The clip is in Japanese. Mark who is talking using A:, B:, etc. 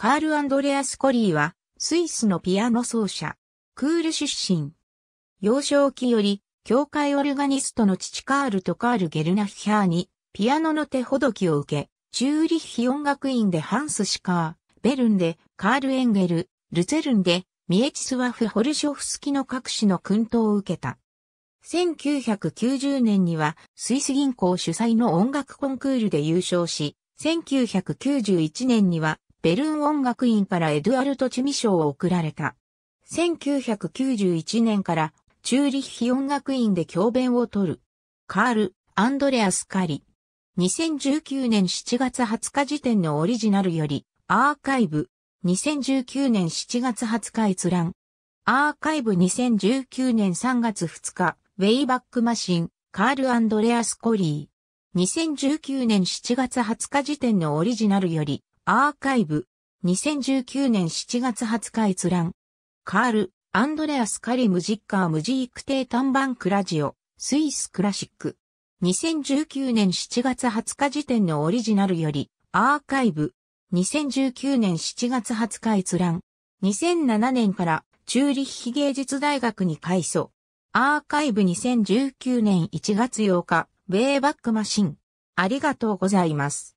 A: カール・アンドレアス・コリーは、スイスのピアノ奏者、ク
B: ール出身。幼少期より、教会オルガニストの父カールとカール・ゲルナヒャーに、ピアノの手ほどきを受け、チューリッヒ音楽院でハンス・シカー、ベルンでカール・エンゲル、ルツェルンでミエチスワフ・ホルショフスキの各種の訓導を受けた。1990年にはスイス銀行主催の音楽コンクールで優勝し、1991年にはベルン音楽院からエドゥアルト・チュミ賞を贈られた。1991年からチューリッヒ音楽院で教鞭を取る。カール・アンドレアス・カリ。2019年7月20日時点のオリジナルより、アーカイブ。2019年7月20日閲覧。アーカイブ2019年3月2日、ウェイバックマシン、カール・アンドレアス・コリー。2019年7月20日時点のオリジナルより、アーカイブ、2019年7月20日閲覧。カール、アンドレアス・カリム・ジッカー・ムジーク・テータン・バンク・ラジオ、スイス・クラシック。2019年7月20日時点のオリジナルより、アーカイブ。2019年7月20日閲覧。2007年から、チューリッヒ芸術大学に改祖。アーカイブ2019年1月8日、
A: ウェイバックマシン。ありがとうございます。